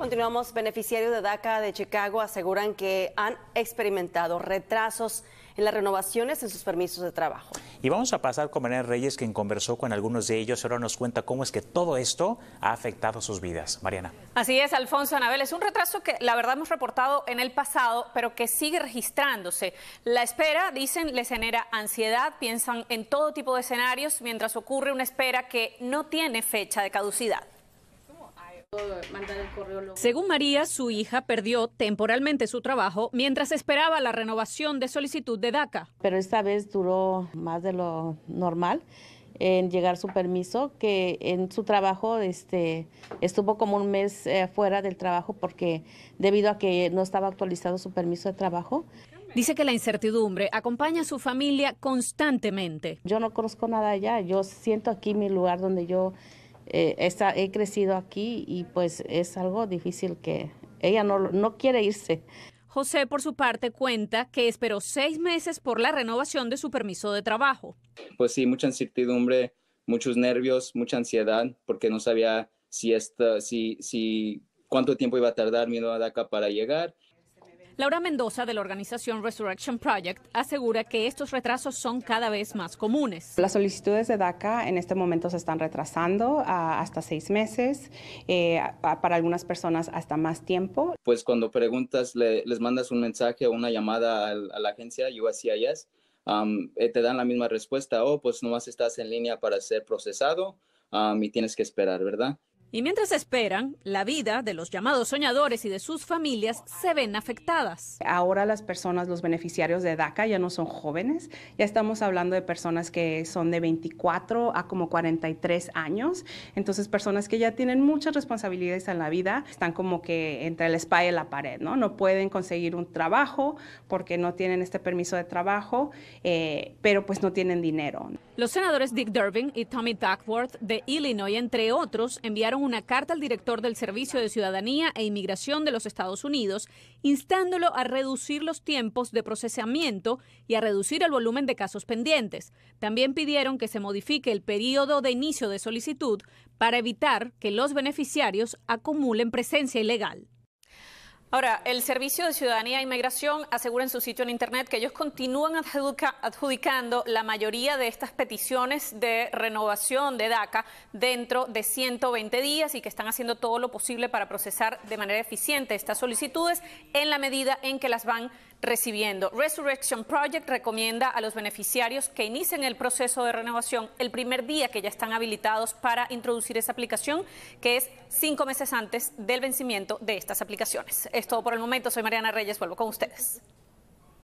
Continuamos, beneficiarios de DACA de Chicago aseguran que han experimentado retrasos en las renovaciones en sus permisos de trabajo. Y vamos a pasar con Mariana Reyes, quien conversó con algunos de ellos. Ahora nos cuenta cómo es que todo esto ha afectado sus vidas. Mariana. Así es, Alfonso Anabel. Es un retraso que la verdad hemos reportado en el pasado, pero que sigue registrándose. La espera, dicen, les genera ansiedad, piensan en todo tipo de escenarios, mientras ocurre una espera que no tiene fecha de caducidad. Según María, su hija perdió temporalmente su trabajo mientras esperaba la renovación de solicitud de DACA. Pero esta vez duró más de lo normal en llegar su permiso, que en su trabajo este, estuvo como un mes eh, fuera del trabajo porque debido a que no estaba actualizado su permiso de trabajo. Dice que la incertidumbre acompaña a su familia constantemente. Yo no conozco nada allá, yo siento aquí mi lugar donde yo eh, he crecido aquí y pues es algo difícil que ella no, quiere irse. José, por su parte, cuenta que esperó seis meses por la renovación de su permiso de trabajo. Pues sí, mucha incertidumbre, muchos nervios, mucha ansiedad, porque no sabía si, esta, si, si cuánto tiempo iba a tardar mi nueva DACA para llegar Laura Mendoza de la organización Resurrection Project asegura que estos retrasos son cada vez más comunes. Las solicitudes de DACA en este momento se están retrasando hasta seis meses, eh, para algunas personas hasta más tiempo. Pues cuando preguntas, les mandas un mensaje o una llamada a, la agencia USCIS, eh, te dan la misma respuesta, o oh, pues nomás estás en línea para ser procesado y tienes que esperar, ¿verdad? Y mientras esperan, la vida de los llamados soñadores y de sus familias se ven afectadas. Ahora las personas, los beneficiarios de DACA ya no son jóvenes, ya estamos hablando de personas que son de 24 a como 43 años, entonces personas que ya tienen muchas responsabilidades en la vida, están como que entre el spa y la pared, ¿no? No pueden conseguir un trabajo porque no tienen este permiso de trabajo, eh, pero pues no tienen dinero. Los senadores Dick Durbin y Tommy Duckworth de Illinois, entre otros, enviaron una carta al director del Servicio de Ciudadanía e Inmigración de los Estados Unidos, instándolo a reducir los tiempos de procesamiento y a reducir el volumen de casos pendientes. También pidieron que se modifique el periodo de inicio de solicitud para evitar que los beneficiarios acumulen presencia ilegal. Ahora, el Servicio de Ciudadanía e Inmigración asegura en su sitio en Internet que ellos continúan adjudicando la mayoría de estas peticiones de renovación de DACA dentro de 120 días y que están haciendo todo lo posible para procesar de manera eficiente estas solicitudes en la medida en que las van recibiendo. Resurrection Project recomienda a los beneficiarios que inicien el proceso de renovación el primer día que ya están habilitados para introducir esa aplicación, que es cinco meses antes del vencimiento de estas aplicaciones. Es todo por el momento. Soy Mariana Reyes. Vuelvo con ustedes.